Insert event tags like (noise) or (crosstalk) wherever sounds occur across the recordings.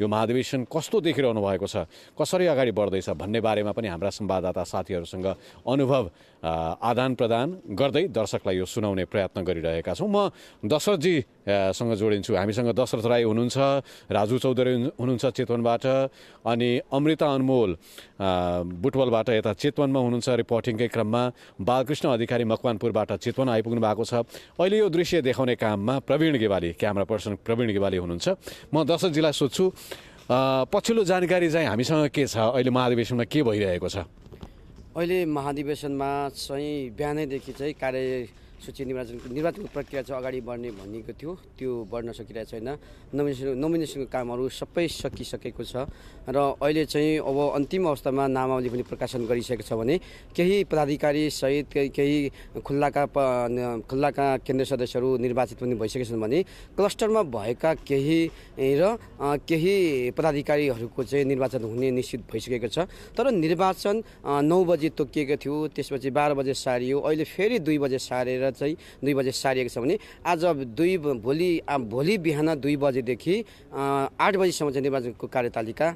यो महाधिवेशन कस्तो देखिरहनु भएको छ कसरी अगाडि बढ्दैछ भन्ने बारेमा पनि हाम्रा संवाददाता साथीहरूसँग अनुभव आदान प्रदान गर्दै दर्शकलाई यो सुनाउने प्रयत्न गरिरहेका छौँ म दशरथजीसँग जोडिन्छु हामीसँग दशरथ राई हुनुहुन्छ राजु चौधरी हुनुहुन्छ चेतवनबाट अनि अमृता अनमोल बुटवलबाट यता चेतवनमा हुनुहुन्छ रिपोर्टिङकै क्रममा बालकृष्ण अधिकारी मकवानपुरबाट चेतवन आइपुग्नु भएको छ अहिले यो दृश्य देखाउने काममा प्रवीण गेवाली क्यामरा पर्सन प्रवीण गेवाली हुनुहुन्छ म दशरथजीलाई सोध्छु पछिल्लो जानकारी चाहिँ हामीसँग के छ अहिले महाधिवेशनमा के भइरहेको छ अहिले महाधिवेशनमा चाहिँ बिहानैदेखि चाहिँ कार्य सूची निर्वाचनको निर्वाचनको प्रक्रिया चाहिँ अगाडि बढ्ने भनिएको थियो त्यो बढ्न सकिरहेको छैन नोमिनेसन नोमिनेसनको कामहरू सबै सकिसकेको छ र अहिले चाहिँ अब अन्तिम अवस्थामा नामावली पनि प्रकाशन गरिसकेको छ भने केही पदाधिकारी सहित केही खुल्लाका खुल्लाका केन्द्र सदस्यहरू निर्वाचित पनि भइसकेका छन् भने क्लस्टरमा भएका केही र केही पदाधिकारीहरूको चाहिँ निर्वाचन हुने निश्चित भइसकेको छ तर निर्वाचन नौ बजी तोकिएको थियो त्यसपछि बाह्र बजे सारियो अहिले फेरि दुई बजे सारेर चाहिँ दुई बजे सारिएको छ भने आज दुई भोलि भोलि बिहान दुई बजेदेखि आठ बजीसम्म चाहिँ निर्वाचनको कार्यतालिका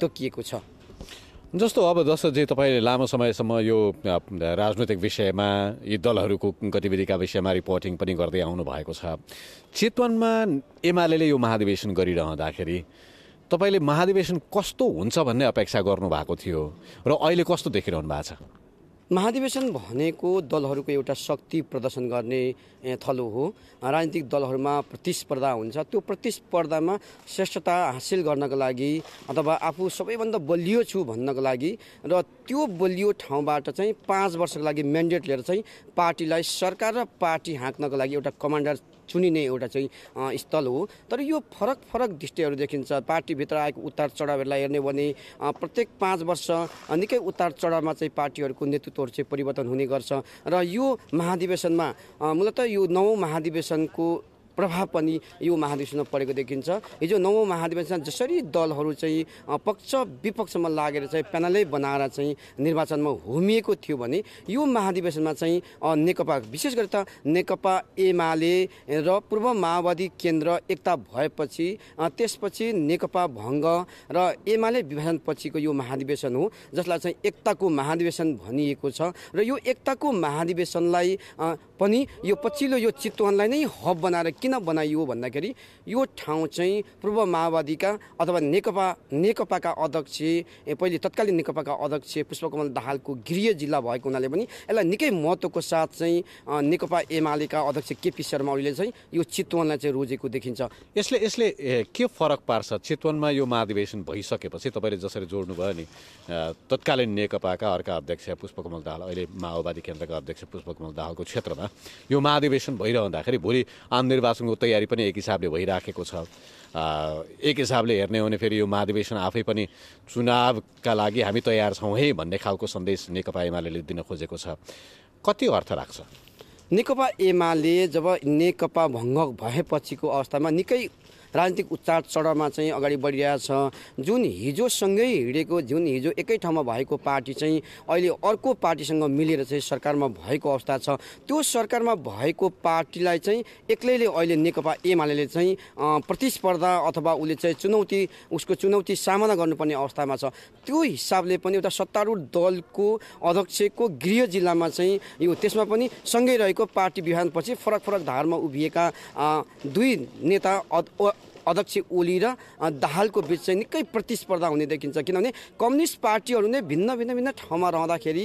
तोकिएको छ जस्तो अब जस्तो जे तपाईँले लामो समयसम्म यो राजनैतिक विषयमा यी दलहरूको गतिविधिका विषयमा रिपोर्टिङ पनि गर्दै आउनु भएको छ चितवनमा एमाले यो महाधिवेशन गरिरहँदाखेरि तपाईँले महाधिवेशन कस्तो हुन्छ भन्ने अपेक्षा गर्नुभएको थियो र अहिले कस्तो देखिरहनु भएको छ महाधिवेशन भनेको दलहरूको एउटा शक्ति प्रदर्शन गर्ने थलो हो राजनीतिक दलहरूमा प्रतिस्पर्धा हुन्छ त्यो प्रतिस्पर्धामा श्रेष्ठता हासिल गर्नको लागि अथवा आफू सबैभन्दा बलियो छु भन्नको लागि र त्यो बलियो ठाउँबाट चाहिँ पाँच वर्षको लागि म्यान्डेट लिएर चाहिँ पार्टीलाई सरकार र पार्टी हाँक्नको लागि एउटा कमान्डर चुनिने एउटा चाहिँ स्थल हो तर यो फरक फरक दृष्टिहरू देखिन्छ पार्टीभित्र आएको उतार चढावहरूलाई हेर्ने भने प्रत्येक पाँच वर्ष निकै उतार चढावमा चाहिँ पार्टीहरूको नेतृत्वहरू चाहिँ परिवर्तन हुने गर्छ र यो महाधिवेशनमा मूलत यो नौ महाधिवेशनको प्रभाव पनि यो महाधिवेशनमा परेको देखिन्छ हिजो नवौँ महाधिवेशन जसरी दलहरू चाहिँ पक्ष विपक्षमा लागेर चाहिँ प्यानलै बनाएर चाहिँ निर्वाचनमा होमिएको थियो भने यो महाधिवेशनमा चाहिँ नेकपा विशेष गरी त नेकपा एमाले र पूर्व माओवादी केन्द्र एकता भएपछि त्यसपछि नेकपा भङ्ग र एमाले विभाजनपछिको यो महाधिवेशन हो जसलाई चाहिँ एकताको महाधिवेशन भनिएको छ र यो एकताको महाधिवेशनलाई पनि यो पछिल्लो यो चितवनलाई नै हब बनाएर किन बनाइयो भन्दाखेरि यो ठाउँ चाहिँ पूर्व माओवादीका अथवा नेकपा नेकपाका अध्यक्ष पहिले तत्कालीन नेकपाका अध्यक्ष पुष्पकमल दाहालको गृह जिल्ला भएको हुनाले पनि यसलाई निकै महत्त्वको साथ चाहिँ नेकपा एमालेका अध्यक्ष केपी शर्मा ओलीले चाहिँ यो चितवनलाई चाहिँ रोजेको देखिन्छ यसले यसले के फरक पार्छ चितवनमा यो महाधिवेशन भइसकेपछि तपाईँले जसरी जोड्नुभयो नि तत्कालीन नेकपाका अर्का अध्यक्ष पुष्पकमल दाहाल अहिले माओवादी केन्द्रका अध्यक्ष पुष्पकमल दाहालको क्षेत्रमा यो महाधिवेशन भइरहँदाखेरि भोलि आम निर्वाचनको तयारी पनि एक हिसाबले भइराखेको छ एक हिसाबले हेर्ने हो भने फेरि यो महाधिवेशन आफै पनि चुनावका लागि हामी तयार छौँ है भन्ने खालको सन्देश नेकपा एमाले दिन खोजेको छ कति अर्थ राख्छ नेकपा एमाले जब नेकपा भङ्ग भएपछिको अवस्थामा निकै राजनीतिक उच्चार चढामा चाहिँ अगाडि बढिरहेछ जुन हिजोसँगै हिँडेको जुन हिजो एकै ठाउँमा भएको पार्टी चाहिँ अहिले अर्को पार्टीसँग मिलेर चाहिँ सरकारमा भएको अवस्था छ त्यो सरकारमा भएको पार्टीलाई चाहिँ एक्लैले अहिले नेकपा एमाले चाहिँ प्रतिस्पर्धा अथवा उसले चाहिँ चुनौती उसको चुनौती सामना गर्नुपर्ने अवस्थामा छ त्यो हिसाबले पनि एउटा सत्तारूढ दलको अध्यक्षको गृह जिल्लामा चाहिँ यो त्यसमा पनि सँगै रहेको पार्टी विभाजनपछि फरक फरक धारमा उभिएका दुई नेता अध्यक्ष ओली र दाहालको बिच चाहिँ निकै प्रतिस्पर्धा हुने देखिन्छ किनभने कम्युनिस्ट पार्टीहरू नै भिन्न भिन्न भिन्न ठाउँमा रहँदाखेरि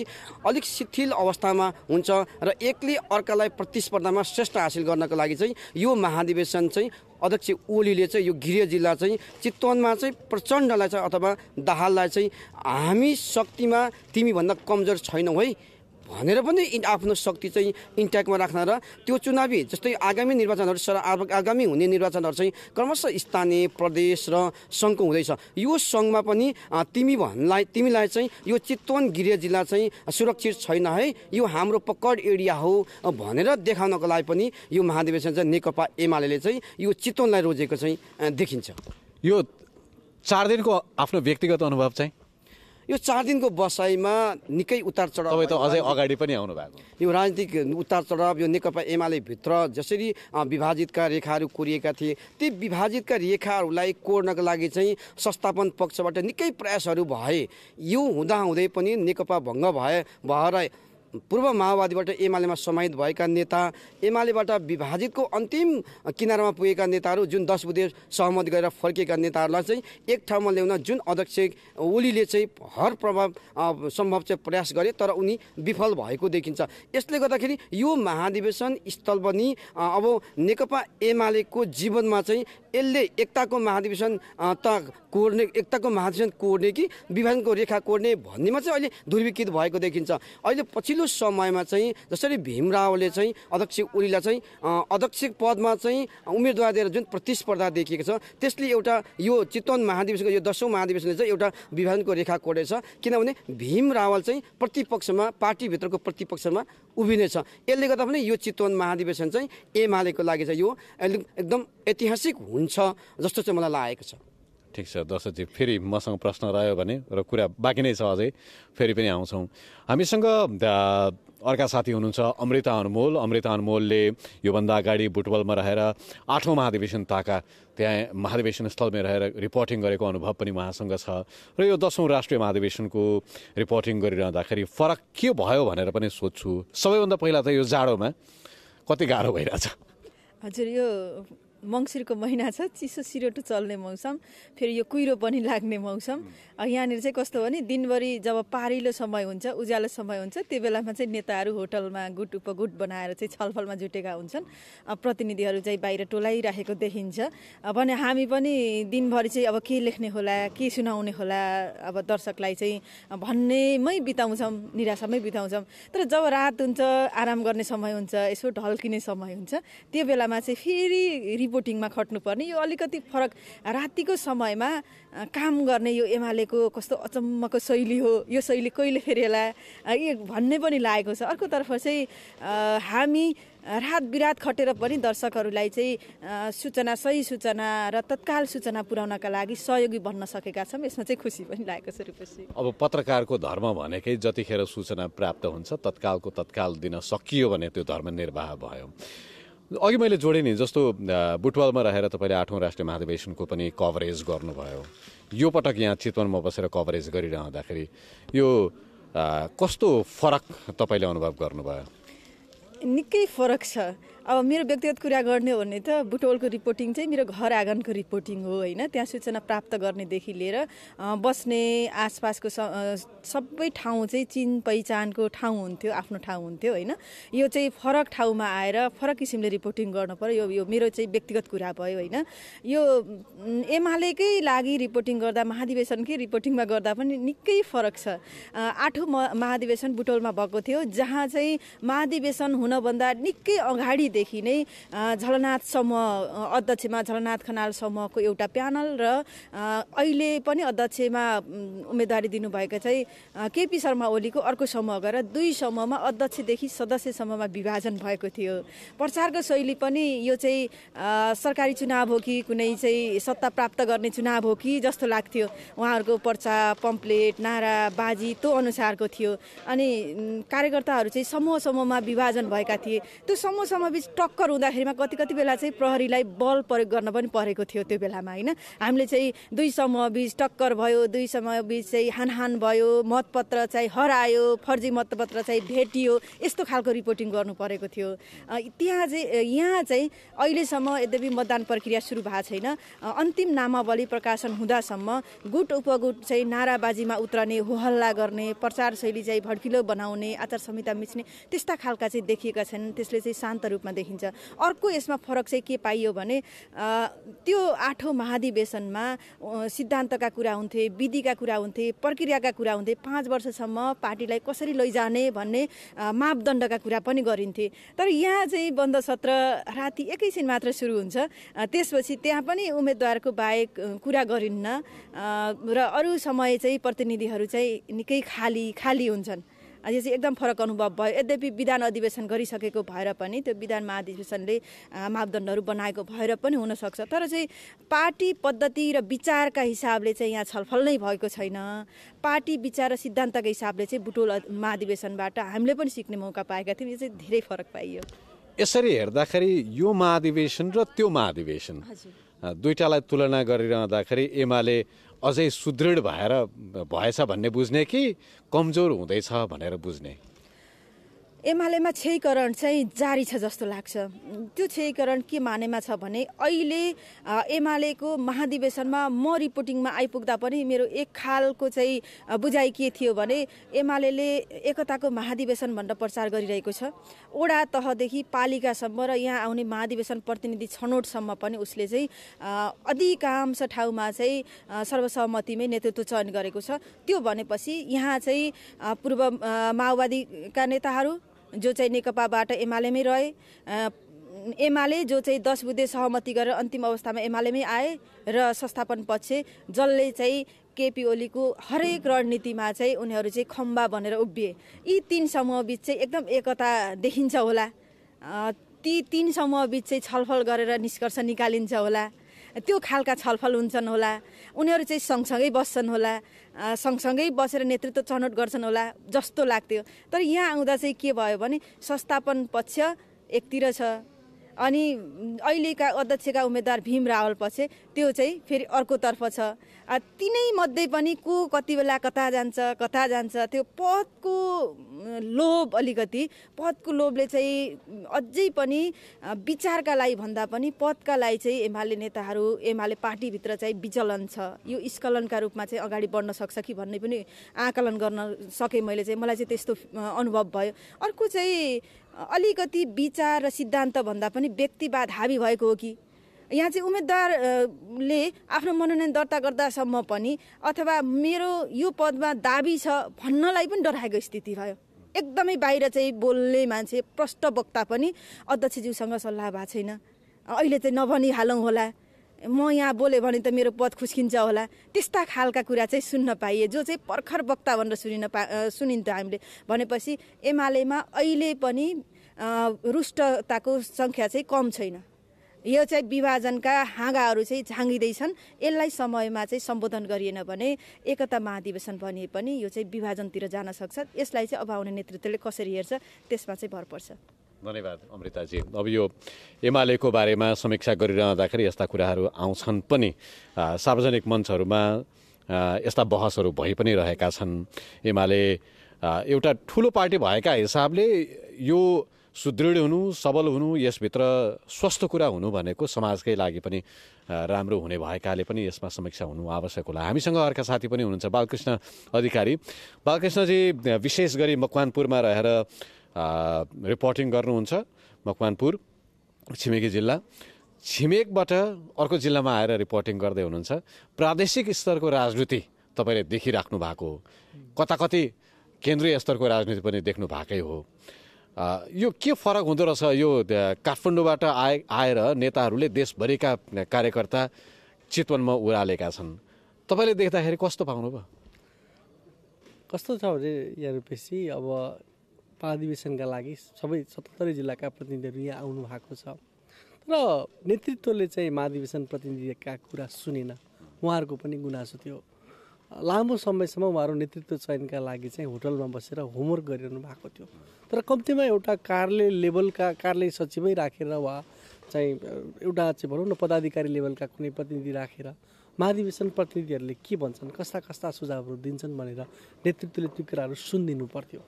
अलिक शिथिल अवस्थामा हुन्छ र एकले अर्कालाई प्रतिस्पर्धामा श्रेष्ठ हासिल गर्नको लागि चाहिँ यो महाधिवेशन चाहिँ अध्यक्ष ओलीले चाहिँ यो गृह जिल्ला चाहिँ चितवनमा चाहिँ प्रचण्डलाई चाहिँ अथवा दाहाललाई चाहिँ हामी शक्तिमा तिमीभन्दा कमजोर छैनौ है भनेर पनि आफ्नो शक्ति चाहिँ इन्ट्याक्टमा राख्न र त्यो चुनावी जस्तै आगामी निर्वाचनहरू सर आगामी हुने निर्वाचनहरू चाहिँ क्रमशः स्थानीय प्रदेश र सङ्घको हुँदैछ यो सङ्घमा पनि तिमी भन्नलाई तिमीलाई चाहिँ यो चितवन गृह जिल्ला चाहिँ सुरक्षित छैन है यो हाम्रो पक्कड एरिया हो भनेर देखाउनको लागि पनि यो महाधिवेशन चाहिँ नेकपा एमाले चाहिँ यो चितवनलाई रोजेको चाहिँ देखिन्छ यो चार दिनको आफ्नो व्यक्तिगत अनुभव चाहिँ यो चार दिनको बसाइमा निकै उतार चढाव त अझै अगाडि पनि आउनु भएको यो राजनीतिक उतार चढाव यो नेकपा एमाले भित्र जसरी विभाजितका रेखाहरू कोरिएका थिए ती विभाजितका रेखाहरूलाई कोर्नको लागि चाहिँ संस्थापन पक्षबाट निकै प्रयासहरू भए यो हुँदाहुँदै पनि नेकपा भङ्ग भए भएर पूर्व माओवादीबाट एमालेमा समाहित भएका नेता एमालेबाट विभाजितको अन्तिम किनारमा पुगेका नेताहरू जुन दस बुधे सहमत गरेर फर्केका नेताहरूलाई चाहिँ एक ठाउँमा ल्याउन जुन अध्यक्ष ओलीले चाहिँ हर प्रभाव सम्भव चाहिँ प्रयास गरे तर उनी विफल भएको देखिन्छ यसले गर्दाखेरि यो महाधिवेशन स्थल पनि अब नेकपा एमालेको जीवनमा चाहिँ यसले एकताको महाधिवेशन त कोर्ने एकताको महाधिवेशन कोर्ने कि विभाजनको रेखा कोर्ने भन्नेमा चाहिँ अहिले ध्रुवीकृत भएको देखिन्छ अहिले पछिल्लो समयमा चाहिँ जसरी भीम रावले चाहिँ अध्यक्ष ओलीलाई चाहिँ अध्यक्ष पदमा चाहिँ उम्मेदवार दिएर जुन प्रतिस्पर्धा देखिएको छ त्यसले एउटा यो चितवन महाधिवेशनको यो दसौँ महाधिवेशनले चाहिँ एउटा विभाजनको रेखा कोरेछ किनभने भीम रावल चाहिँ प्रतिपक्षमा पार्टीभित्रको प्रतिपक्षमा उभिनेछ यसले गर्दा पनि यो चितवन महाधिवेशन चाहिँ एमालेको लागि चाहिँ यो एकदम ऐतिहासिक हुन्छ जस्तो चाहिँ मलाई लागेको छ ठिक छ दशजी फेरि मसँग प्रश्न रह्यो भने र कुरा बाँकी नै छ अझै फेरि पनि आउँछौँ हामीसँग अर्का साथी हुनुहुन्छ अमृता अनुमोल अमृता अनुमोलले योभन्दा अगाडि बुटबलमा रहेर आठौँ महाधिवेशन ताका त्यहाँ महाधिवेशन स्थलमै रहेर रिपोर्टिङ गरेको अनुभव पनि उहाँसँग छ र यो दसौँ राष्ट्रिय महाधिवेशनको रिपोर्टिङ गरिरहँदाखेरि फरक के भयो भनेर पनि सोध्छु सबैभन्दा पहिला त यो जाडोमा कति गाह्रो भइरहेछ हजुर यो मङ्सिरको महिना छ चिसो सिरोटो चल्ने मौसम फेरि यो कुहिरो पनि लाग्ने मौसम यहाँनिर चाहिँ कस्तो भने दिनभरि जब पारिलो समय हुन्छ उज्यालो समय हुन्छ त्यो बेलामा चाहिँ नेताहरू होटलमा गुट उपगुट बनाएर चाहिँ छलफलमा जुटेका हुन्छन् प्रतिनिधिहरू चाहिँ बाहिर टोलाइराखेको देखिन्छ भने हामी पनि दिनभरि चाहिँ अब के लेख्ने होला के सुनाउने होला अब दर्शकलाई चाहिँ भन्नेमै बिताउँछौँ निराशामै बिताउँछौँ तर जब रात हुन्छ आराम गर्ने समय हुन्छ यसो ढल्किने समय हुन्छ त्यो बेलामा चाहिँ फेरि रिपोर्टिङमा खट्नुपर्ने यो अलिकति फरक रातिको समयमा काम गर्ने यो एमालेको कस्तो अचम्मको शैली हो यो शैली कहिले फेरिएला यो भन्ने पनि लागेको छ अर्कोतर्फ चाहिँ हामी रात बिरात खटेर पनि दर्शकहरूलाई चाहिँ सूचना सही सूचना र तत्काल सूचना पुर्याउनका लागि सहयोगी बन्न सकेका छौँ यसमा चाहिँ खुसी पनि लागेको छ रूपसी अब पत्रकारको धर्म भनेकै जतिखेर सूचना प्राप्त हुन्छ तत्कालको तत्काल दिन सकियो भने त्यो धर्म निर्वाह भयो अघि मैले जोडेँ नि जस्तो बुटवालमा रहेर तपाईँले आठौँ राष्ट्रिय महाधिवेशनको पनि कभरेज गर्नुभयो यो पटक यहाँ चितवनमा बसेर कभरेज गरिरहँदाखेरि यो कस्तो फरक तपाईँले अनुभव गर्नुभयो निकै फरक छ अब मेरो व्यक्तिगत कुरा गर्ने हो भने त बुटोलको रिपोर्टिङ चाहिँ मेरो घर आँगनको रिपोर्टिङ हो होइन त्यहाँ सूचना प्राप्त गर्नेदेखि लिएर बस्ने आसपासको सबै ठाउँ चाहिँ चिन पहिचानको ठाउँ हुन्थ्यो आफ्नो ठाउँ हुन्थ्यो होइन यो चाहिँ फरक ठाउँमा आएर फरक किसिमले रिपोर्टिङ गर्नु पऱ्यो यो मेरो चाहिँ व्यक्तिगत कुरा भयो होइन यो एमालेकै लागि रिपोर्टिङ गर्दा महाधिवेशनकै रिपोर्टिङमा गर्दा पनि निकै फरक छ आठौँ महाधिवेशन बुटोलमा भएको थियो जहाँ चाहिँ महाधिवेशन हुनभन्दा निकै अगाडि अघिदेखि नै झलनाथ समूह अध्यक्षमा झलनाथ खनाल समूहको एउटा प्यानल र अहिले पनि अध्यक्षमा उम्मेदवारी दिनुभएका चाहिँ केपी शर्मा ओलीको अर्को समूह गएर दुई समूहमा अध्यक्षदेखि सदस्यसम्ममा विभाजन भएको थियो प्रचारको शैली पनि यो चाहिँ सरकारी चुनाव हो कि कुनै चाहिँ सत्ता प्राप्त गर्ने चुनाव हो कि जस्तो लाग्थ्यो उहाँहरूको पर्चा पम्पलेट नारा बाजी तो अनुसारको थियो अनि कार्यकर्ताहरू चाहिँ समूह समूहमा विभाजन भएका थिए त्यो समूह समूह बिच टक्कर हुँदाखेरिमा कति कति बेला चाहिँ प्रहरीलाई बल प्रयोग गर्न पनि परेको थियो त्यो बेलामा होइन हामीले चाहिँ दुई समूह बिच टक्कर भयो दुई समूह बिच चाहिँ हानहान भयो मतपत्र चाहिँ हरायो फर्जी मतपत्र चाहिँ भेटियो यस्तो खालको रिपोर्टिङ गर्नु परेको थियो त्यहाँ चाहिँ यहाँ चाहिँ अहिलेसम्म यद्यपि मतदान प्रक्रिया सुरु भएको छैन अन्तिम नामावली प्रकाशन हुँदासम्म गुट उपगुट चाहिँ नाराबाजीमा उत्रने होहल्ला गर्ने प्रचार शैली चाहिँ भड्किलो बनाउने आचार संहिता मिच्ने त्यस्ता खालका चाहिँ देखिएका छन् त्यसले चाहिँ शान्त रूपमा रूपमा देखिन्छ अर्को यसमा फरक चाहिँ के पाइयो भने त्यो आठौँ महाधिवेशनमा सिद्धान्तका कुरा हुन्थे विधिका कुरा हुन्थे प्रक्रियाका कुरा हुन्थे पाँच वर्षसम्म पार्टीलाई कसरी लैजाने भन्ने मापदण्डका कुरा पनि गरिन्थे तर यहाँ चाहिँ बन्द सत्र राति एकैछिन मात्र सुरु हुन्छ त्यसपछि त्यहाँ पनि उम्मेदवारको बाहेक कुरा गरिन्न र अरू समय चाहिँ प्रतिनिधिहरू चाहिँ निकै खाली खाली हुन्छन् आज चाहिँ एकदम फरक अनुभव भयो यद्यपि विधान अधिवेशन गरिसकेको भएर पनि त्यो विधान महाधिवेशनले मापदण्डहरू बनाएको भएर पनि हुनसक्छ तर चाहिँ पार्टी पद्धति र विचारका हिसाबले चाहिँ यहाँ छलफल नै भएको छैन पार्टी विचार र सिद्धान्तको हिसाबले चाहिँ बुटोल महाधिवेशनबाट हामीले पनि सिक्ने मौका पाएका थियौँ यो चाहिँ धेरै फरक पाइयो यसरी हेर्दाखेरि यो महाधिवेशन र त्यो महाधिवेशन दुइटालाई तुलना गरिरहँदाखेरि एमाले अझै सुदृढ भएर भएछ भन्ने बुझ्ने कि कमजोर हुँदैछ भनेर बुझ्ने एमालेमा क्षयकरण चाहिँ जारी छ जस्तो लाग्छ त्यो क्षयीकरण के मानेमा छ भने अहिले एमालेको महाधिवेशनमा म रिपोर्टिङमा आइपुग्दा पनि मेरो एक खालको चाहिँ बुझाइ के थियो भने एमाले एकताको महाधिवेशन भनेर प्रचार गरिरहेको छ ओडा तहदेखि पालिकासम्म र यहाँ आउने महाधिवेशन प्रतिनिधि छनौटसम्म पनि उसले चाहिँ अधिकांश ठाउँमा चाहिँ सर्वसहमतिमै नेतृत्व चयन गरेको छ त्यो भनेपछि यहाँ चाहिँ पूर्व माओवादीका नेताहरू जो चाहिँ नेकपाबाट एमालेमै रहे एमाले जो चाहिँ दस बुधे सहमति गरेर अन्तिम अवस्थामा एमालेमै आए र संस्थापन पछि जसले चाहिँ केपी ओलीको हरेक रणनीतिमा चाहिँ उनीहरू चाहिँ खम्बा भनेर उभिए यी तिन समूहबीच चाहिँ एकदम एकता देखिन्छ होला ती तिन समूहबीच चाहिँ छलफल गरेर निष्कर्ष निकालिन्छ होला त्यो खालका छलफल हुन्छन् होला उनीहरू चाहिँ सँगसँगै बस्छन् होला सँगसँगै बसेर नेतृत्व छनौट गर्छन् होला जस्तो लाग्थ्यो तर यहाँ आउँदा चाहिँ के भयो भने संस्थापन पक्ष एकतिर छ अनि अहिलेका अध्यक्षका उम्मेद्वार भीम रावल पछि त्यो चाहिँ फेरि अर्कोतर्फ छ तिनै मध्ये पनि को कति बेला कता जान्छ कता जान्छ त्यो पदको लोभ अलिकति पदको लोभले चाहिँ अझै पनि विचारका लागि भन्दा पनि पदका लागि चाहिँ एमाले नेताहरू एमाले पार्टीभित्र चाहिँ विचलन छ यो स्खलनका रूपमा चाहिँ अगाडि बढ्न सक्छ कि भन्ने पनि आकलन गर्न सकेँ मैले चाहिँ मलाई चाहिँ त्यस्तो अनुभव भयो अर्को चाहिँ अलिकति विचार र सिद्धान्तभन्दा पनि व्यक्तिवाद हावी भएको हो कि यहाँ चाहिँ उम्मेद्वारले आफ्नो मनोनयन दर्ता गर्दासम्म पनि अथवा मेरो यो पदमा दाबी छ भन्नलाई पनि डराएको स्थिति भयो एकदमै बाहिर चाहिँ बोल्ने मान्छे प्रष्ट वक्ता पनि अध्यक्षज्यूसँग सल्लाह भएको छैन अहिले चाहिँ नभनिहालौँ होला म यहाँ बोल्यो भने त मेरो पद खुस्किन्छ होला त्यस्ता खालका कुरा चाहिँ सुन्न पाइए जो चाहिँ पर्खर वक्ता भनेर सुनिन पा सुनिन्थ्यो हामीले भनेपछि एमालेमा अहिले पनि रुष्टताको सङ्ख्या चाहिँ कम छैन यो चाहिँ विभाजनका हाँगाहरू चाहिँ झाँगिँदैछन् यसलाई समयमा चाहिँ सम्बोधन गरिएन भने एकता महाधिवेशन भनिए पनि यो चाहिँ विभाजनतिर जान सक्छ यसलाई चाहिँ अब आउने नेतृत्वले कसरी हेर्छ त्यसमा चाहिँ भर पर्छ धन्यवाद अमृताजी अब यो एमालेको बारेमा समीक्षा गरिरहँदाखेरि यस्ता कुराहरू आउँछन् पनि सार्वजनिक मञ्चहरूमा यस्ता बहसहरू भइ पनि रहेका छन् एमाले एउटा ठुलो पार्टी भएका हिसाबले यो सुदृढ हुनु सबल हुनु यसभित्र स्वस्थ कुरा हुनु भनेको समाजकै लागि पनि राम्रो हुने भएकाले पनि यसमा समीक्षा हुनु आवश्यक होला हामीसँग अर्का साथी पनि हुनुहुन्छ बालकृष्ण अधिकारी बालकृष्णजी विशेष गरी मकवानपुरमा रहेर रिपोर्टिङ गर्नुहुन्छ मकवानपुर छिमेकी जिल्ला छिमेकबाट अर्को जिल्लामा आएर रिपोर्टिङ गर्दै हुनुहुन्छ प्रादेशिक स्तरको राजनीति तपाईँले देखिराख्नु भएको हो कता कति केन्द्रीय स्तरको राजनीति पनि देख्नु भएकै हो यो के फरक हुँदो रहेछ यो काठमाडौँबाट आए आएर नेताहरूले देशभरिका कार्यकर्ता चितवनमा उरालेका छन् तपाईँले देख्दाखेरि कस्तो पाउनुभयो कस्तो छ भने यहाँ रुपेसी अब महाधिवेशनका लागि सबै सतहत्तरै जिल्लाका प्रतिनिधिहरू यहाँ आउनु भएको छ तर नेतृत्वले चाहिँ महाधिवेशन प्रतिनिधिका कुरा सुनेन उहाँहरूको पनि गुनासो थियो लामो समयसम्म उहाँहरू नेतृत्व चयनका लागि चाहिँ होटलमा बसेर होमवर्क गरिरहनु भएको थियो तर कम्तीमा एउटा कार्यालय लेभलका कार्यालय सचिवै राखेर वा चाहिँ एउटा चाहिँ भनौँ न पदाधिकारी लेभलका कुनै प्रतिनिधि राखेर महाधिवेशन प्रतिनिधिहरूले के भन्छन् कस्ता कस्ता सुझावहरू दिन्छन् भनेर नेतृत्वले त्यो कुराहरू सुनिदिनु पर्थ्यो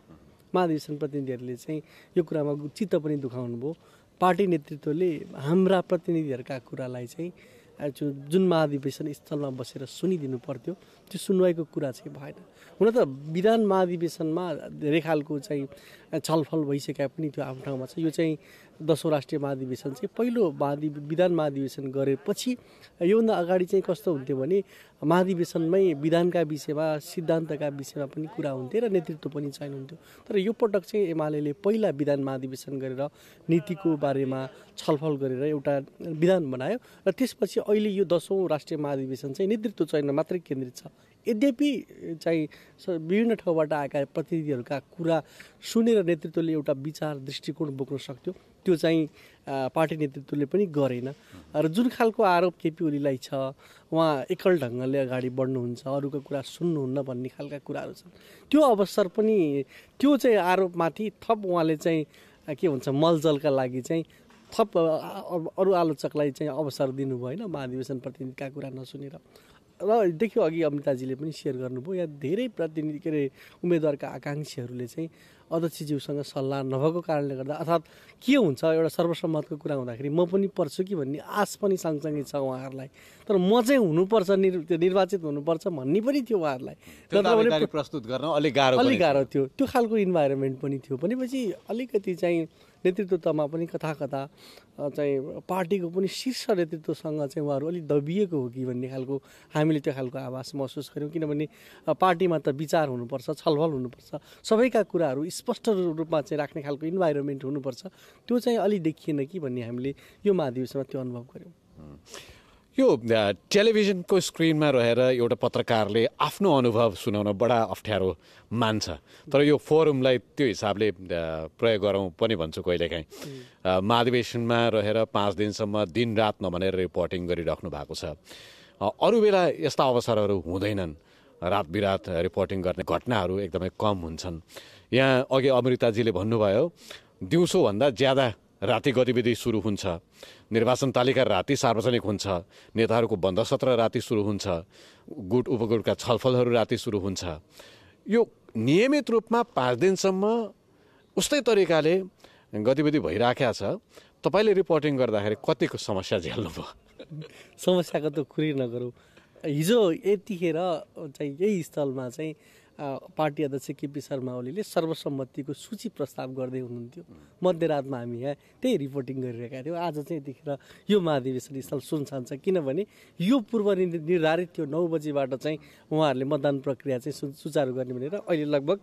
महाधिवेशन प्रतिनिधिहरूले चाहिँ यो कुरामा चित्त पनि दुखाउनु भयो पार्टी नेतृत्वले हाम्रा प्रतिनिधिहरूका कुरालाई चाहिँ जुन महाधिवेशन स्थलमा बसेर सुनिदिनु पर्थ्यो त्यो सुनवाईको कुरा चाहिँ भएन हुन त विधान महाधिवेशनमा धेरै खालको चाहिँ छलफल भइसके पनि त्यो आफ्नो ठाउँमा छ यो चाहिँ दसौँ राष्ट्रिय महाधिवेशन चाहिँ पहिलो महाधि विधान महाधिवेशन गरेपछि योभन्दा अगाडि चाहिँ कस्तो हुन्थ्यो भने महाधिवेशनमै विधानका विषयमा सिद्धान्तका विषयमा पनि कुरा हुन्थ्यो र नेतृत्व पनि चयन हुन्थ्यो तर यो पटक चाहिँ एमाले पहिला विधान महाधिवेशन गरेर नीतिको बारेमा छलफल गरेर एउटा विधान बनायो र त्यसपछि अहिले यो दसौँ राष्ट्रिय महाधिवेशन चाहिँ नेतृत्व चयन मात्रै केन्द्रित छ यद्यपि चाहिँ विभिन्न ठाउँबाट आएका प्रतिनिधिहरूका कुरा सुनेर नेतृत्वले एउटा विचार दृष्टिकोण बोक्न सक्थ्यो त्यो चाहिँ पार्टी नेतृत्वले पनि गरेन र जुन खालको आरोप केपी ओलीलाई छ उहाँ एकल ढङ्गले अगाडि बढ्नुहुन्छ अरूको कुरा सुन्नुहुन्न भन्ने खालका कुराहरू छन् त्यो अवसर पनि त्यो चाहिँ आरोपमाथि थप उहाँले चाहिँ के भन्छ मलजलका लागि चाहिँ थप अरू आलोचकलाई चाहिँ अवसर होइन महाधिवेशन प्रतिनिधिका कुरा नसुनेर र देखियो अघि अमिताजीले पनि सेयर गर्नुभयो या धेरै प्रतिनिधि के अरे उम्मेद्वारका आकाङ्क्षीहरूले चाहिँ अध्यक्षज्यूसँग सल्लाह नभएको कारणले गर्दा अर्थात् के हुन्छ एउटा सर्वसम्मतको कुरा हुँदाखेरि म पनि पर्छु कि भन्ने आश पनि सँगसँगै छ उहाँहरूलाई तर म चाहिँ हुनुपर्छ निर् त्यो निर्वाचित हुनुपर्छ भन्ने पनि थियो उहाँहरूलाई प्रस्तुत गर्न अलिक गाह्रो अलिक गाह्रो थियो त्यो खालको इन्भाइरोमेन्ट पनि थियो भनेपछि अलिकति चाहिँ नेतृत्वमा पनि कथा कथा चाहिँ पार्टीको पनि शीर्ष नेतृत्वसँग चाहिँ उहाँहरू अलिक दबिएको हो कि भन्ने खालको हामीले त्यो खालको आभास महसुस गऱ्यौँ किनभने पार्टीमा त विचार हुनुपर्छ छलफल हुनुपर्छ सबैका कुराहरू स्पष्ट रूपमा चाहिँ राख्ने खालको इन्भाइरोमेन्ट हुनुपर्छ त्यो चाहिँ अलि देखिएन कि भन्ने हामीले यो महाधिवेशनमा त्यो अनुभव गऱ्यौँ यो टेलिभिजनको स्क्रिनमा रहेर एउटा पत्रकारले आफ्नो अनुभव सुनाउन बडा अप्ठ्यारो मान्छ तर यो फोरमलाई त्यो हिसाबले प्रयोग गरौँ पनि भन्छु कहिलेकाहीँ महाधिवेशनमा रहेर पाँच दिनसम्म दिनरात नभनेर रिपोर्टिङ गरिराख्नु भएको छ अरू बेला यस्ता अवसरहरू हुँदैनन् रात बिरात रिपोर्टिङ गर्ने घटनाहरू एकदमै कम हुन्छन् यहाँ अघि अमृताजीले भन्नुभयो दिउँसोभन्दा ज्यादा राति गतिविधि सुरु हुन्छ निर्वाचन तालिका राति सार्वजनिक हुन्छ नेताहरूको बन्द सत्र राति सुरु हुन्छ गुट उपगुटका छलफलहरू राति सुरु हुन्छ यो नियमित रूपमा पाँच दिनसम्म उस्तै तरिकाले गतिविधि भइराखेको छ तपाईँले रिपोर्टिङ गर्दाखेरि कतिको समस्या झेल्नुभयो समस्याको त कुरै नगरौँ हिजो यतिखेर चाहिँ यही स्थलमा चाहिँ पार्टी अध्यक्ष केपी शर्मा ओलीले सर्वसम्मतिको सूची प्रस्ताव गर्दै हुनुहुन्थ्यो मध्यरातमा हामी यहाँ त्यही रिपोर्टिङ गरिरहेका थियौँ आज चाहिँ यतिखेर यो महाधिवेशन स्थल सुनसान छ किनभने यो पूर्व निर्धारित थियो नौ बजीबाट चाहिँ उहाँहरूले मतदान प्रक्रिया चाहिँ सुचारू गर्ने भनेर अहिले लगभग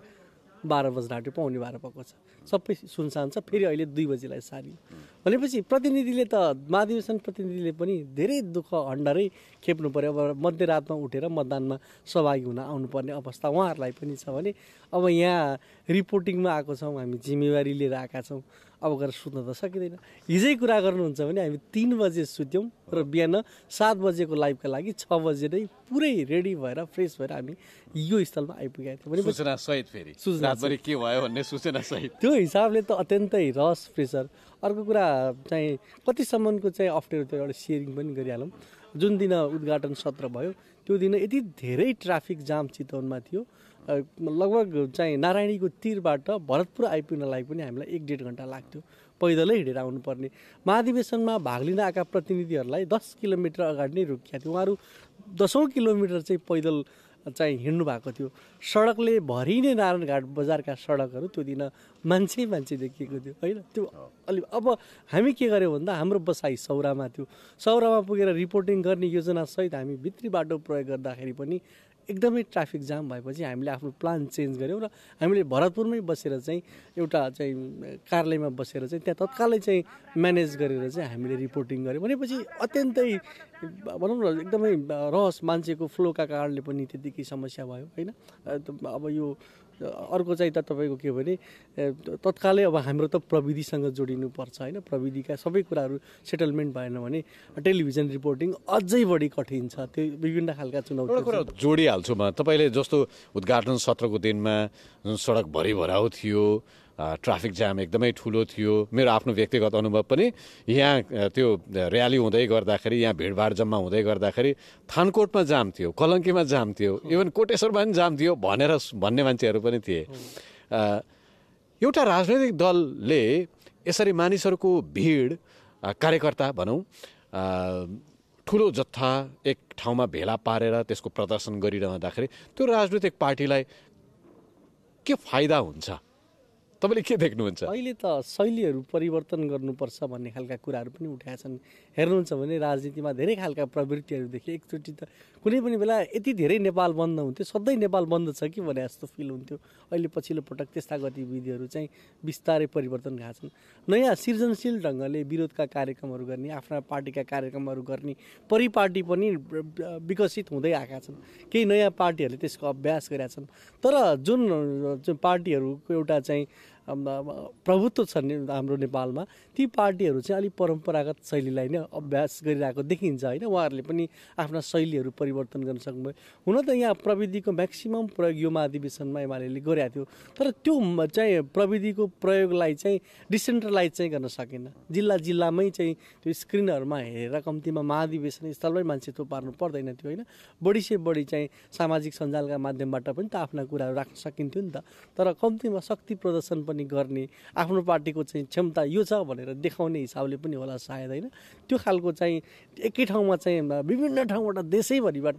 बाह्र बजी ढाँट्यो पाउने बाह्र भएको छ सबै सुनसान छ फेरि अहिले दुई बजीलाई सारियो भनेपछि प्रतिनिधिले त महाधिवेशन प्रतिनिधिले पनि धेरै दुःख हन्डरै खेप्नु पऱ्यो अब मध्यरातमा उठेर मतदानमा सहभागी हुन आउनुपर्ने अवस्था उहाँहरूलाई पनि छ भने अब यहाँ रिपोर्टिङमा आएको छौँ हामी जिम्मेवारी लिएर आएका छौँ अब गएर सुत्न त सकिँदैन हिजै कुरा गर्नुहुन्छ भने हामी तिन बजे सुत्यौँ र बिहान सात बजेको लाइभका लागि छ बजे नै पुरै रेडी भएर फ्रेस भएर हामी यो स्थलमा आइपुगेका थियौँ सूचना सहित फेरि के भयो भन्ने सूचना सहित त्यो हिसाबले त अत्यन्तै रस प्रेसर अर्को कुरा चाहिँ कतिसम्मको चाहिँ अप्ठ्यारो त्यो एउटा सेयरिङ पनि गरिहालौँ जुन दिन उद्घाटन सत्र भयो त्यो दिन यति धेरै ट्राफिक जाम चितवनमा थियो लगभग चाहिँ नारायणीको तिरबाट भरतपुर आइपुग्नलाई पनि हामीलाई एक डेढ घन्टा लाग्थ्यो पैदलै हिँडेर आउनुपर्ने महाधिवेशनमा भाग लिन आएका प्रतिनिधिहरूलाई दस किलोमिटर अगाडि नै रोकिएको थियो उहाँहरू दसौँ किलोमिटर चाहिँ पैदल चाहिँ हिँड्नु भएको थियो सडकले भरि नै नारायण बजारका सडकहरू त्यो दिन मान्छे मान्छे देखिएको थियो होइन त्यो अलि अब हामी के गऱ्यौँ भन्दा हाम्रो बसाइ सौरामा थियो सौरामा पुगेर रिपोर्टिङ गर्ने योजनासहित हामी भित्री बाटो प्रयोग गर्दाखेरि पनि एकदमै ट्राफिक जाम भएपछि हामीले आफ्नो प्लान चेन्ज गऱ्यौँ र हामीले भरतपुरमै बसेर चाहिँ एउटा चाहिँ कार्यालयमा बसेर चाहिँ त्यहाँ तत्कालै चाहिँ म्यानेज गरेर चाहिँ हामीले रिपोर्टिङ गऱ्यौँ भनेपछि अत्यन्तै भनौँ न एकदमै रहस मान्छेको फ्लोका कारणले पनि त्यतिकै समस्या भयो होइन अब यो अर्को चाहिँ त तपाईँको के भने तत्कालै अब हाम्रो त प्रविधिसँग जोडिनुपर्छ होइन प्रविधिका सबै कुराहरू सेटलमेन्ट भएन भने टेलिभिजन रिपोर्टिङ अझै बढी कठिन छ त्यो विभिन्न खालका चुनौती जोडिहाल्छु म तपाईँले जस्तो उद्घाटन सत्रको दिनमा जुन सडक भरिभराउ थियो ट्राफिक जाम एकदमै ठुलो थियो मेरो आफ्नो व्यक्तिगत अनुभव पनि यहाँ त्यो ऱ्याली हुँदै गर्दाखेरि यहाँ भिडभाड जम्मा हुँदै गर्दाखेरि थानकोटमा जाम थियो कलङ्कीमा जाम थियो इभन कोटेश्वरमा पनि जाम थियो भनेर भन्ने मान्छेहरू पनि थिए एउटा राजनैतिक दलले यसरी मानिसहरूको भिड कार्यकर्ता भनौँ ठुलो जत्था एक ठाउँमा भेला पारेर त्यसको प्रदर्शन गरिरहँदाखेरि त्यो राजनैतिक पार्टीलाई के फाइदा हुन्छ तपाईँले के देख्नुहुन्छ अहिले त शैलीहरू परिवर्तन गर्नुपर्छ भन्ने खालका कुराहरू पनि उठाएछन् हेर्नुहुन्छ भने राजनीतिमा धेरै खालका प्रवृत्तिहरू देखेँ एकचोटि त कुनै पनि बेला यति धेरै नेपाल बन्द हुन्थ्यो सधैँ नेपाल बन्द छ कि भने जस्तो फिल हुन्थ्यो अहिले पछिल्लो पटक त्यस्ता गतिविधिहरू चाहिँ बिस्तारै परिवर्तन भएको छन् नयाँ सृजनशील ढङ्गले विरोधका कार्यक्रमहरू गर्ने आफ्ना पार्टीका कार्यक्रमहरू गर्ने परिपार्टी पनि विकसित हुँदै आएका छन् केही नयाँ पार्टीहरूले त्यसको अभ्यास गरेका छन् तर जुन पार्टीहरूको एउटा चाहिँ प्रभुत्व छन् हाम्रो नेपालमा ती पार्टीहरू चाहिँ अलिक परम्परागत शैलीलाई नै अभ्यास गरिरहेको देखिन्छ होइन उहाँहरूले पनि आफ्ना शैलीहरू परिवर्तन गर्न सक्नुभयो हुन त यहाँ प्रविधिको म्याक्सिमम् प्रयोग यो महाधिवेशनमा एमाले गरेको थियो तर त्यो चाहिँ प्रविधिको प्रयोगलाई चाहिँ डिसेन्ट्रलाइज चाहिँ गर्न सकेन जिल्ला जिल्लामै चाहिँ त्यो स्क्रिनहरूमा हेरेर कम्तीमा महाधिवेशन स्थलमै मान्छे थोपार्नु पर्दैन थियो होइन बढी से बढी चाहिँ सामाजिक सञ्जालका माध्यमबाट पनि त आफ्ना कुराहरू राख्न सकिन्थ्यो नि त तर कम्तीमा शक्ति प्रदर्शन पनि गर्ने आफ्नो पार्टीको चाहिँ क्षमता यो छ भनेर देखाउने हिसाबले पनि होला सायद होइन त्यो खालको चाहिँ एकै ठाउँमा चाहिँ विभिन्न ठाउँबाट देशैभरिबाट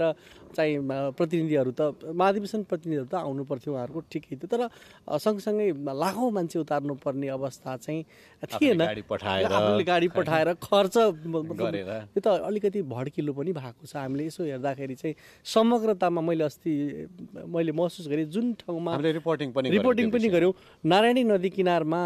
चाहिँ प्रतिनिधिहरू त महाधिवेशन प्रतिनिधिहरू त आउनु पर्थ्यो उहाँहरूको ठिकै थियो तर सँगसँगै लाखौँ मान्छे उतार्नु पर्ने अवस्था चाहिँ थिएन आफूले गाडी पठाएर खर्च यो त अलिकति भड्किलो पनि भएको छ हामीले यसो हेर्दाखेरि चाहिँ समग्रतामा मैले अस्ति मैले महसुस गरेँ जुन ठाउँमा रिपोर्टिङ पनि रिपोर्टिङ पनि गऱ्यौँ नारायण बाढी नदी किनारमा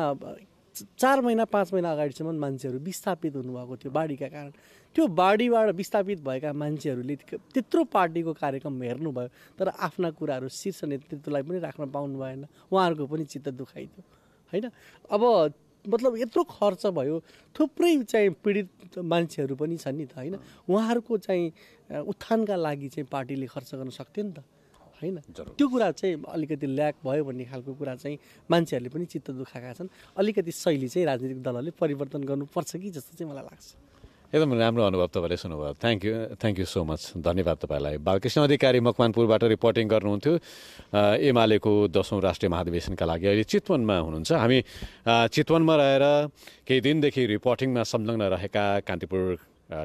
चार महिना पाँच महिना अगाडिसम्म मान्छेहरू विस्थापित हुनुभएको थियो बाढीका कारण त्यो बाढीबाट विस्थापित भएका मान्छेहरूले त्यत्रो पार्टीको कार्यक्रम हेर्नुभयो तर आफ्ना कुराहरू शीर्ष नेतृत्वलाई पनि राख्न पाउनु भएन उहाँहरूको पनि चित्त दुखाइदियो होइन अब मतलब यत्रो खर्च भयो थुप्रै चाहिँ पीडित मान्छेहरू पनि छन् नि त होइन उहाँहरूको चाहिँ उत्थानका लागि चाहिँ पार्टीले खर्च गर्न सक्थ्यो नि त होइन त्यो कुरा चाहिँ अलिकति ल्याक भयो भन्ने खालको कुरा चाहिँ मान्छेहरूले पनि चित्त दुखाएका छन् अलिकति शैली चाहिँ राजनीतिक दलहरूले परिवर्तन गर्नुपर्छ कि जस्तो चाहिँ मलाई लाग्छ एकदम राम्रो अनुभव तपाईँले सुन्नुभयो thank you thank you so much धन्यवाद तपाईँलाई बालकृष्ण अधिकारी मकवानपुरबाट रिपोर्टिङ गर्नुहुन्थ्यो एमालेको दसौँ राष्ट्रिय महाधिवेशनका लागि अहिले चितवनमा हुनुहुन्छ हामी चितवनमा रहेर केही दिनदेखि रिपोर्टिङमा संलग्न रहेका कान्तिपुर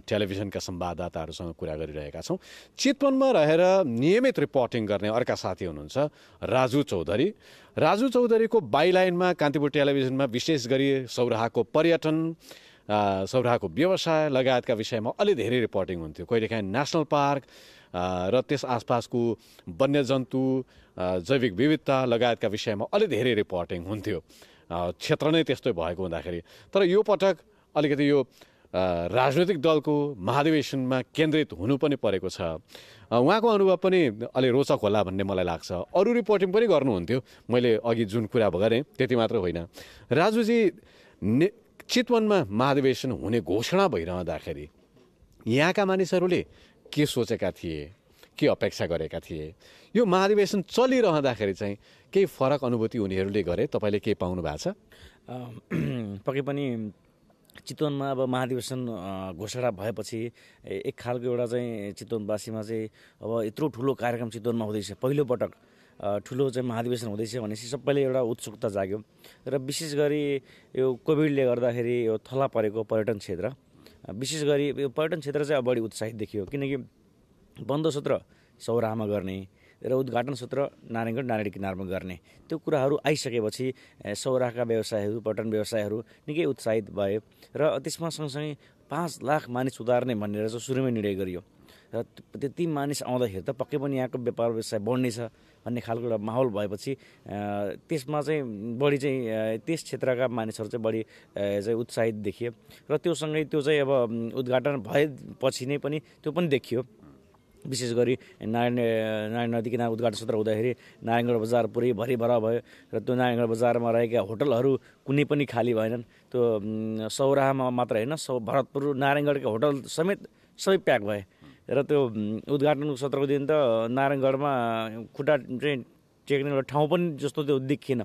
टेलिभिजनका संवाददाताहरूसँग कुरा गरिरहेका छौँ चितवनमा रहेर नियमित रिपोर्टिङ गर्ने अर्का साथी हुनुहुन्छ राजु चौधरी राजु चौधरीको बाइलाइनमा कान्तिपुर टेलिभिजनमा विशेष गरी सौराहाको पर्यटन सौराहाको व्यवसाय लगायतका विषयमा अलि धेरै रिपोर्टिङ हुन्थ्यो कहिलेकाहीँ नेसनल पार्क र त्यस आसपासको वन्यजन्तु जैविक विविधता लगायतका विषयमा अलि धेरै रिपोर्टिङ हुन्थ्यो क्षेत्र नै त्यस्तै भएको हुँदाखेरि तर यो पटक अलिकति यो राजनैतिक दलको महाधिवेशनमा केन्द्रित हुनु पनि परेको छ उहाँको अनुभव पनि अलि रोचक होला भन्ने मलाई लाग्छ अरू रिपोर्टिङ पनि गर्नुहुन्थ्यो मैले अघि जुन कुरा गरेँ त्यति मात्र होइन राजुजी ने चितवनमा महाधिवेशन हुने घोषणा भइरहँदाखेरि यहाँका मानिसहरूले के सोचेका थिए के अपेक्षा गरेका थिए यो महाधिवेशन चलिरहँदाखेरि चाहिँ केही फरक अनुभूति उनीहरूले गरे तपाईँले केही पाउनु भएको छ (clears throat) पक्कै पनि चितवनमा अब महाधिवेशन घोषणा भएपछि एक खालको एउटा चाहिँ चितवनवासीमा चाहिँ अब यत्रो ठुलो कार्यक्रम चितवनमा हुँदैछ पहिलोपटक ठुलो चाहिँ महाधिवेशन हुँदैछ भनेपछि सबैले एउटा उत्सुकता जाग्यो र विशेष गरी यो कोभिडले गर्दाखेरि यो थला परेको पर्यटन क्षेत्र विशेष गरी यो पर्यटन क्षेत्र चाहिँ अब बढी उत्साहित देखियो किनकि बन्द सत्र सौरामा गर्ने र उद्घाटन सूत्र नारायणगढ नारायण किनारमा गर्ने त्यो कुराहरू आइसकेपछि सौराहका व्यवसायहरू पर्यटन व्यवसायहरू निकै उत्साहित भए र त्यसमा सँगसँगै पाँच लाख मानिस उतार्ने भनेर चाहिँ सुरुमै निर्णय गरियो र त्यति मानिस आउँदाखेरि त पक्कै पनि यहाँको व्यापार व्यवसाय बढ्नेछ भन्ने खालको एउटा माहौल भएपछि त्यसमा चाहिँ बढी चाहिँ त्यस क्षेत्रका मानिसहरू चाहिँ बढी चाहिँ उत्साहित देखियो र त्योसँगै त्यो चाहिँ अब उद्घाटन भएपछि नै पनि त्यो पनि देखियो विशेष गरी नारायण नारायण नदी किनार उद्घाटन सत्र हुँदाखेरि नारायणगढ बजार पुरै भरिभरा भयो र त्यो नारायणगढ बजारमा रहेका होटलहरू कुनै पनि खाली भएनन् त्यो सौराहमा मात्र होइन सौ भरतपुर नारायणगढका होटल समेत सबै प्याक भए र त्यो उद्घाटन सत्रको दिन त नारायणगढमा खुट्टा चाहिँ टेक्ने एउटा ठाउँ पनि जस्तो त्यो देखिएन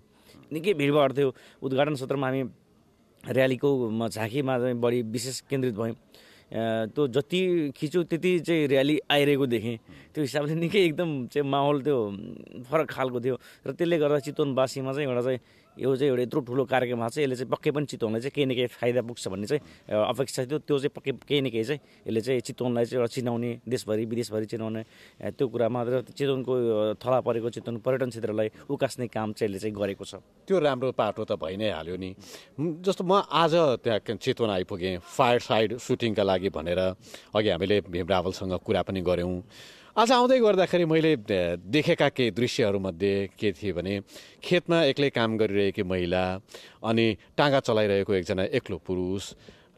निकै भिडभाड थियो उद्घाटन सत्रमा हामी र्यालीको झाँकीमा चाहिँ बढी विशेष केन्द्रित भयौँ त्यो जति खिच्यो त्यति चाहिँ र्याली आइरहेको देखेँ त्यो हिसाबले निकै एकदम चाहिँ माहौल त्यो फरक खालको थियो र त्यसले गर्दा चितवनवासीमा चाहिँ एउटा चाहिँ यो चाहिँ एउटा यत्रो ठुलो कार्यक्रम भएको यसले चाहिँ पक्कै पनि चितवनलाई चाहिँ केही न फाइदा पुग्छ भन्ने चाहिँ अपेक्षा थियो त्यो चाहिँ पक्कै केही न केही चाहिँ यसले चाहिँ चितवनलाई चाहिँ एउटा चिनाउने देशभरि विदेशभरि चिनाउने त्यो कुरामा र चितवनको थला परेको चितवन पर्यटन क्षेत्रलाई उकास्ने काम चाहिँ यसले चाहिँ गरेको छ त्यो राम्रो पाटो त भइ नै हाल्यो नि जस्तो म आज त्यहाँ चितवन आइपुगेँ फायर साइड सुटिङका लागि भनेर अघि हामीले भीम रावलसँग कुरा पनि गऱ्यौँ आज आउँदै गर्दाखेरि मैले देखेका केही दृश्यहरूमध्ये के थिए भने खेतमा एक्लै काम गरिरहेकी महिला अनि टाँगा चलाइरहेको एकजना एक्लो पुरुष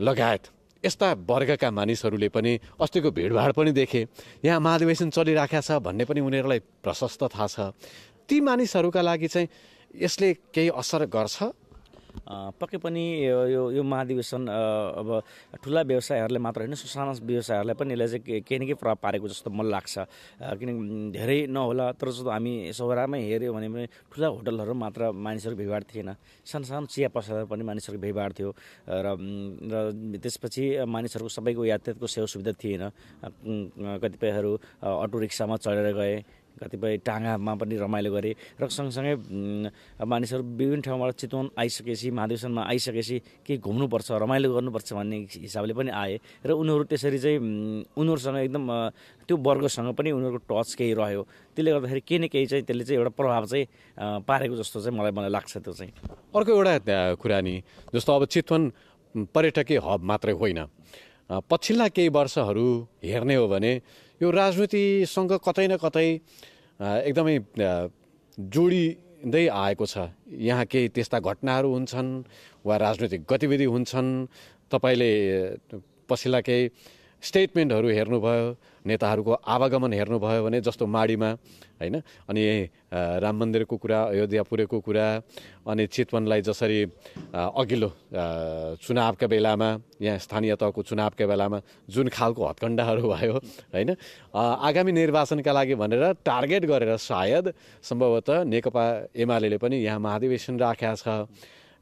लगायत यस्ता वर्गका मानिसहरूले पनि अस्तिको भिडभाड पनि देखे यहाँ महाधिवेशन चलिराख्या छ भन्ने पनि उनीहरूलाई प्रशस्त थाहा छ ती मानिसहरूका लागि चाहिँ यसले केही असर गर्छ पक्कै पनि यो यो महाधिवेशन अब ठुला व्यवसायहरूले मात्र होइन साना व्यवसायहरूलाई पनि यसलाई चाहिँ केही न केही प्रभाव पारेको जस्तो मलाई लाग्छ किनकि धेरै नहोला तर जस्तो हामी सौरामै हेऱ्यौँ भने पनि ठुला होटलहरू मात्र मानिसहरूको भिडभाड थिएन सानो सानो चिया पसलहरू पनि मानिसहरूको भिडभाड थियो र र त्यसपछि मानिसहरूको सबैको यातायातको सेवा सुविधा थिएन कतिपयहरू अटो रिक्सामा चढेर गए कतिपय टाँगामा पनि रमाइलो गरे र सँगसँगै मानिसहरू विभिन्न ठाउँबाट चितवन आइसकेपछि महादेवसनमा आइसकेपछि केही घुम्नुपर्छ रमाइलो गर्नुपर्छ भन्ने हिसाबले पनि आए र उनीहरू त्यसरी चाहिँ उनीहरूसँग एकदम त्यो वर्गसँग पनि उनीहरूको टच केही रह्यो त्यसले गर्दाखेरि केही न केही चाहिँ त्यसले चाहिँ एउटा प्रभाव चाहिँ पारेको जस्तो चाहिँ मलाई मलाई लाग्छ त्यो चाहिँ अर्को एउटा कुरा नि जस्तो अब चितवन पर्यटकीय हब मात्रै होइन पछिल्ला केही वर्षहरू हेर्ने हो भने यो राजनीतिसँग कतै न कतै एकदमै जोडिँदै आएको छ यहाँ केही त्यस्ता घटनाहरू हुन्छन् वा राजनैतिक गतिविधि हुन्छन् तपाईँले पछिल्ला केही स्टेटमेन्टहरू हेर्नुभयो नेताहरूको आवागमन हेर्नुभयो भने जस्तो माडीमा होइन अनि राम मन्दिरको कुरा अयोध्या पुरेको कुरा अनि चितवनलाई जसरी अघिल्लो चुनावका बेलामा यहाँ स्थानीय तहको चुनावका बेलामा जुन खालको हत्कण्डाहरू भयो होइन आगामी निर्वाचनका लागि भनेर टार्गेट गरेर सायद सम्भवतः नेकपा एमाले पनि यहाँ महाधिवेशन राखेका छ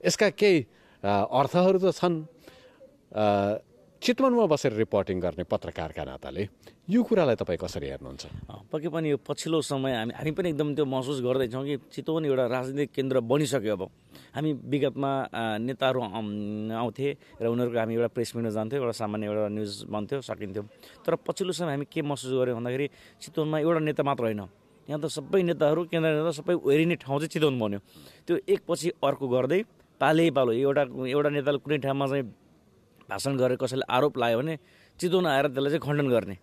यसका केही अर्थहरू त छन् चितवनमा बसेर रिपोर्टिङ गर्ने पत्रकारका नाताले यो कुरालाई तपाईँ कसरी हेर्नुहुन्छ पक्कै पनि यो पछिल्लो समय हामी हामी पनि एकदम त्यो महसुस गर्दैछौँ कि चितवन एउटा राजनीतिक केन्द्र बनिसक्यो अब हामी विगतमा नेताहरू आउँथे र उनीहरूको हामी एउटा प्रेस मिट जान्थ्यौँ एउटा सामान्य एउटा न्युज बन्थ्यो सकिन्थ्यो तर पछिल्लो समय हामी के महसुस गऱ्यौँ भन्दाखेरि चितवनमा एउटा नेता मात्र होइन यहाँ त सबै नेताहरू केन्द्र नेता सबै ओरिने ठाउँ चाहिँ चितवन बन्यो त्यो एकपछि अर्को गर्दै पालै पालो एउटा एउटा नेताले कुनै ठाउँमा चाहिँ भाषण गरेर कसैले आरोप लगायो भने चितवन आएर त्यसलाई चाहिँ खण्डन गर्ने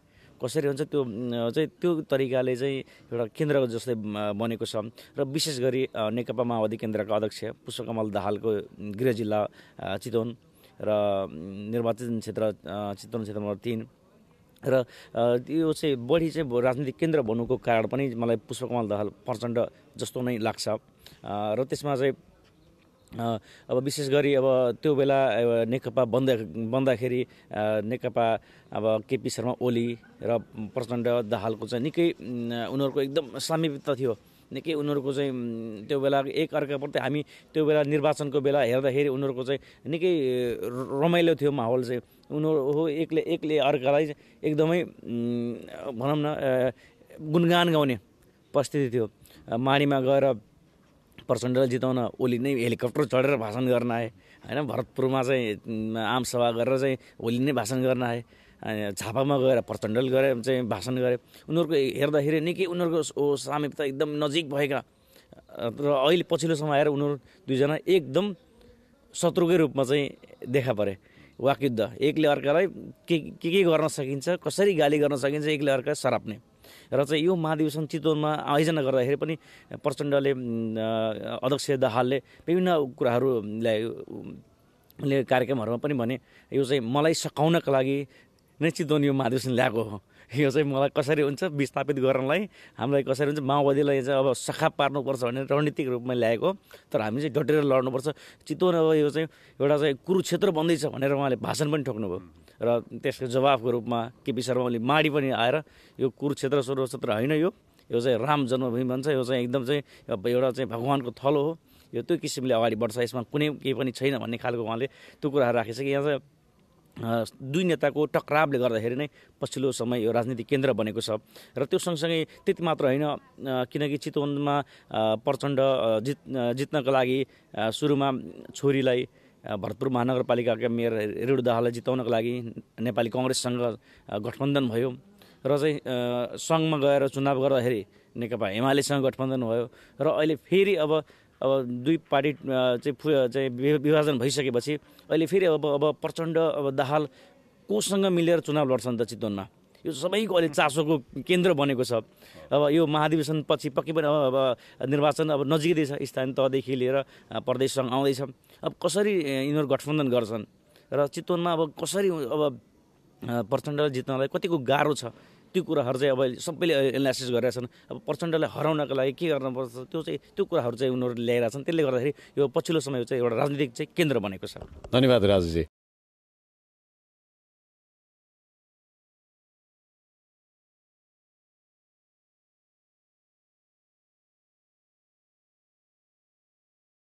कसरी हुन्छ त्यो चाहिँ त्यो तरिकाले चाहिँ एउटा केन्द्र जस्तै बनेको छ र विशेष गरी नेकपा माओवादी केन्द्रका अध्यक्ष पुष्पकमल दाहालको गृह जिल्ला चितवन र निर्वाचन क्षेत्र चितवन क्षेत्र नम्बर तिन र यो चाहिँ बढी चाहिँ राजनीतिक केन्द्र भन्नुको कारण पनि मलाई पुष्पकमल दाहाल प्रचण्ड जस्तो नै लाग्छ र त्यसमा चाहिँ अब विशेष गरी अब त्यो बेला नेकपा बन्दा बन्दाखेरि नेकपा अब केपी शर्मा ओली र प्रचण्ड दाहालको चाहिँ निकै उनीहरूको एकदम समीपित थियो निकै उनीहरूको चाहिँ त्यो बेला एक अर्काप्रति हामी त्यो बेला निर्वाचनको बेला हेर्दाखेरि उनीहरूको चाहिँ निकै रमाइलो थियो माहौल चाहिँ उनीहरू हो एकले एकले अर्कालाई एकदमै भनौँ न गुणगान गाउने परिस्थिति थियो माडीमा गएर प्रचण्डलाई जिताउन ओली नै हेलिकप्टर चढेर भाषण गर्न आए होइन भरतपुरमा चाहिँ आमसभा गरेर चाहिँ ओली नै भाषण गर्न आए झापामा गएर प्रचण्डल गरे चाहिँ भाषण गरे उनीहरूको हेर्दाखेरि निकै उनीहरूको सामिप्ता एकदम नजिक भएका र अहिले पछिल्लो समय आएर उनीहरू दुईजना एकदम शत्रुकै रूपमा चाहिँ देखा परे वाकयुद्ध एकले अर्कालाई के के गर्न सकिन्छ कसरी गाली गर्न सकिन्छ एकले अर्का सराप्ने र चाहिँ यो महाधिवेशन चितवनमा आयोजना गर्दाखेरि पनि प्रचण्डले अध्यक्ष दाहालले विभिन्न कुराहरूलाई उनले कार्यक्रमहरूमा पनि भने यो चाहिँ मलाई सकाउनका लागि नै चितवन यो महाधिवेशन ल्याएको हो यो चाहिँ मलाई कसरी हुन्छ विस्थापित गर्नलाई हामीलाई कसरी हुन्छ माओवादीलाई चाहिँ अब सखा पार्नुपर्छ भनेर रणनीतिक रूपमा ल्याएको तर हामी चाहिँ डटेर लड्नुपर्छ चितवन अब यो चाहिँ एउटा चाहिँ कुरुक्षेत्र बन्दैछ भनेर उहाँले भाषण पनि ठोक्नुभयो र त्यसको जवाफको रूपमा केपी शर्मा ओली माडी पनि आएर यो कुरुक्षेत्र सर्वक्षेत्र होइन यो यो चाहिँ राम जन्मभूमि भन्छ यो चाहिँ एकदम चाहिँ एउटा चाहिँ भगवान्को थलो हो यो त्यो किसिमले अगाडि बढ्छ यसमा कुनै केही पनि छैन भन्ने खालको उहाँले त्यो कुराहरू राखिसके यहाँ चाहिँ दुई नेताको टक्रावले गर्दाखेरि नै पछिल्लो समय यो राजनीति केन्द्र बनेको छ र त्यो सँगसँगै त्यति मात्र होइन किनकि चितवनमा प्रचण्ड जित जित्नको लागि सुरुमा छोरीलाई भरतपुर महानगरपालिकाका मेयर रेणु दाहाललाई जिताउनको लागि नेपाली कङ्ग्रेससँग गठबन्धन भयो र चाहिँ सङ्घमा गएर चुनाव गर्दाखेरि नेकपा एमालेसँग गठबन्धन भयो र अहिले फेरि अब अब दुई पार्टी चाहिँ चाहिँ विभाजन भइसकेपछि अहिले फेरि अब अब प्रचण्ड अब दाहाल कोसँग मिलेर चुनाव लड्छन् त चितवनमा यो सबैको अहिले चासोको केन्द्र बनेको छ अब यो महाधिवेशन पछि पक्कै पनि अब निर्वाचन अब नजिकै छ स्थानीय तहदेखि लिएर प्रदेशसँग आउँदैछ अब कसरी यिनीहरू गठबन्धन गर्छन् र चितवनमा अब कसरी अब प्रचण्डले जित्नलाई कतिको गाह्रो छ त्यो कुराहरू चाहिँ अब सबैले एनालाइसिस गरिरहेछन् अब प्रचण्डलाई हराउनको लागि के गर्नुपर्छ त्यो चाहिँ त्यो कुराहरू चाहिँ उनीहरूले ल्याइरहेछन् त्यसले गर्दाखेरि यो पछिल्लो समय चाहिँ एउटा राजनीतिक चाहिँ केन्द्र बनेको छ धन्यवाद राजुजी